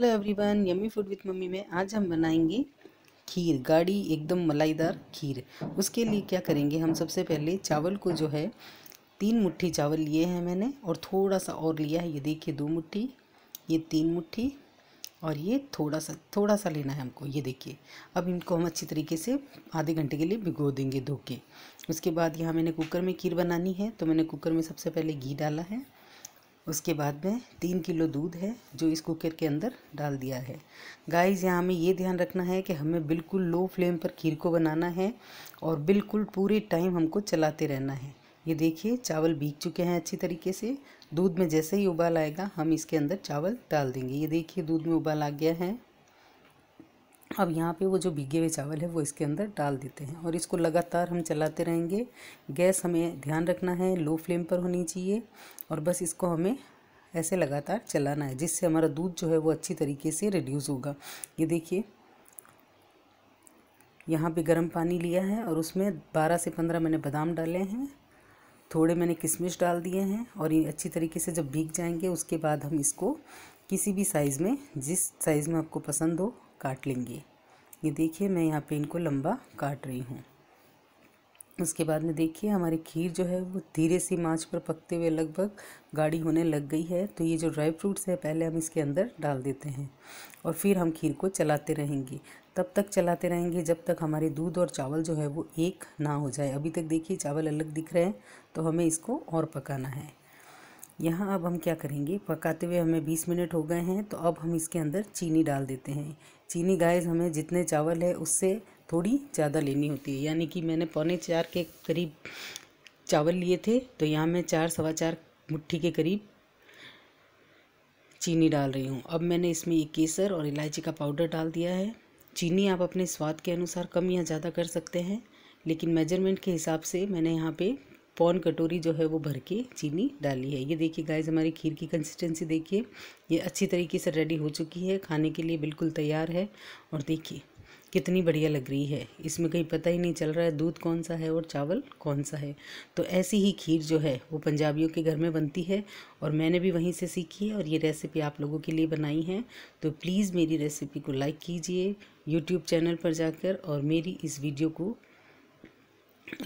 hello everyone yummy food with mummy में आज हम बनाएंगे खीर गाढ़ी एकदम मलाईदार खीर उसके लिए क्या करेंगे हम सबसे पहले चावल को जो है तीन मुट्ठी चावल लिए हैं मैंने और थोड़ा सा और लिया है ये देखिए दो मुट्ठी ये तीन मुट्ठी और ये थोड़ा सा थोड़ा सा लेना है हमको ये देखिए अब इनको हम अच्छी तरीके से आधे घंटे के लिए भिगो देंगे धो के उसके बाद यहाँ मैंने कुकर में खीर बनानी है तो मैंने कुकर में सबसे पहले घी डाला है उसके बाद में तीन किलो दूध है जो इस कुकर के अंदर डाल दिया है गाइस यहाँ हमें ये ध्यान रखना है कि हमें बिल्कुल लो फ्लेम पर खीर को बनाना है और बिल्कुल पूरे टाइम हमको चलाते रहना है ये देखिए चावल भीग चुके हैं अच्छी तरीके से दूध में जैसे ही उबाल आएगा हम इसके अंदर चावल डाल देंगे ये देखिए दूध में उबाल आ गया है अब यहाँ पे वो जो भीगे हुए चावल है वो इसके अंदर डाल देते हैं और इसको लगातार हम चलाते रहेंगे गैस हमें ध्यान रखना है लो फ्लेम पर होनी चाहिए और बस इसको हमें ऐसे लगातार चलाना है जिससे हमारा दूध जो है वो अच्छी तरीके से रिड्यूस होगा ये देखिए यहाँ पे गर्म पानी लिया है और उसमें बारह से पंद्रह मैंने बादाम डाले हैं थोड़े मैंने किशमिश डाल दिए हैं और ये अच्छी तरीके से जब भीग जाएंगे उसके बाद हम इसको किसी भी साइज़ में जिस साइज़ में आपको पसंद हो काट लेंगे ये देखिए मैं यहाँ पे इनको लंबा काट रही हूँ उसके बाद में देखिए हमारी खीर जो है वो धीरे सी माँच पर पकते हुए लगभग गाढ़ी होने लग गई है तो ये जो ड्राई फ्रूट्स है पहले हम इसके अंदर डाल देते हैं और फिर हम खीर को चलाते रहेंगे तब तक चलाते रहेंगे जब तक हमारे दूध और चावल जो है वो एक ना हो जाए अभी तक देखिए चावल अलग दिख रहे हैं तो हमें इसको और पकाना है यहाँ अब हम क्या करेंगे पकाते हुए हमें बीस मिनट हो गए हैं तो अब हम इसके अंदर चीनी डाल देते हैं चीनी गाइस हमें जितने चावल है उससे थोड़ी ज़्यादा लेनी होती है यानी कि मैंने पौने चार के करीब चावल लिए थे तो यहाँ मैं चार सवा चार मुट्ठी के करीब चीनी डाल रही हूँ अब मैंने इसमें एक केसर और इलायची का पाउडर डाल दिया है चीनी आप अपने स्वाद के अनुसार कम या ज़्यादा कर सकते हैं लेकिन मेजरमेंट के हिसाब से मैंने यहाँ पे पौन कटोरी जो है वो भर के चीनी डाली है ये देखिए गाइज हमारी खीर की कंसिस्टेंसी देखिए ये अच्छी तरीके से रेडी हो चुकी है खाने के लिए बिल्कुल तैयार है और देखिए कितनी बढ़िया लग रही है इसमें कहीं पता ही नहीं चल रहा है दूध कौन सा है और चावल कौन सा है तो ऐसी ही खीर जो है वो पंजाबियों के घर में बनती है और मैंने भी वहीं से सीखी है और ये रेसिपी आप लोगों के लिए बनाई है तो प्लीज़ मेरी रेसिपी को लाइक कीजिए यूट्यूब चैनल पर जाकर और मेरी इस वीडियो को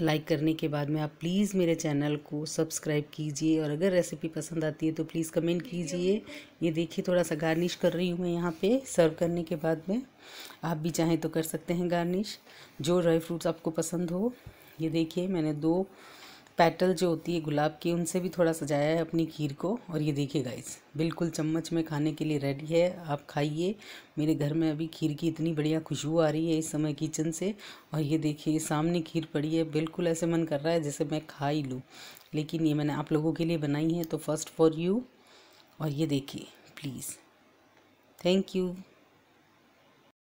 लाइक करने के बाद में आप प्लीज़ मेरे चैनल को सब्सक्राइब कीजिए और अगर रेसिपी पसंद आती है तो प्लीज़ कमेंट कीजिए ये देखिए थोड़ा सा गार्निश कर रही हूँ मैं यहाँ पे सर्व करने के बाद में आप भी चाहें तो कर सकते हैं गार्निश जो ड्राई फ्रूट्स आपको पसंद हो ये देखिए मैंने दो पैटल जो होती है गुलाब की उनसे भी थोड़ा सजाया है अपनी खीर को और ये देखिए गाइस बिल्कुल चम्मच में खाने के लिए रेडी है आप खाइए मेरे घर में अभी खीर की इतनी बढ़िया खुशबू आ रही है इस समय किचन से और ये देखिए सामने खीर पड़ी है बिल्कुल ऐसे मन कर रहा है जैसे मैं खा ही लूँ लेकिन ये मैंने आप लोगों के लिए बनाई है तो फर्स्ट फॉर यू और ये देखिए प्लीज़ थैंक यू